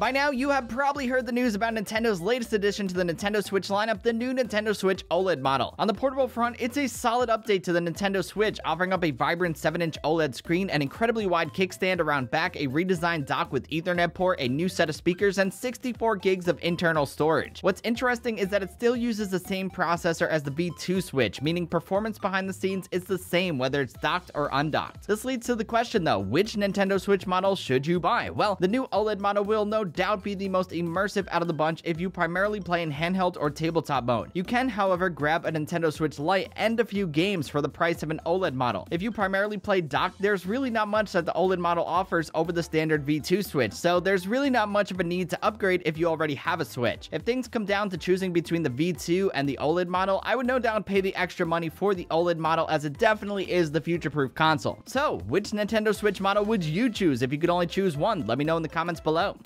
By now, you have probably heard the news about Nintendo's latest addition to the Nintendo Switch lineup, the new Nintendo Switch OLED model. On the portable front, it's a solid update to the Nintendo Switch, offering up a vibrant 7-inch OLED screen, an incredibly wide kickstand around back, a redesigned dock with Ethernet port, a new set of speakers, and 64 gigs of internal storage. What's interesting is that it still uses the same processor as the B2 Switch, meaning performance behind the scenes is the same whether it's docked or undocked. This leads to the question though, which Nintendo Switch model should you buy? Well, the new OLED model will no doubt be the most immersive out of the bunch if you primarily play in handheld or tabletop mode. You can, however, grab a Nintendo Switch Lite and a few games for the price of an OLED model. If you primarily play dock, there's really not much that the OLED model offers over the standard V2 Switch, so there's really not much of a need to upgrade if you already have a Switch. If things come down to choosing between the V2 and the OLED model, I would no doubt pay the extra money for the OLED model as it definitely is the future-proof console. So, which Nintendo Switch model would you choose if you could only choose one? Let me know in the comments below.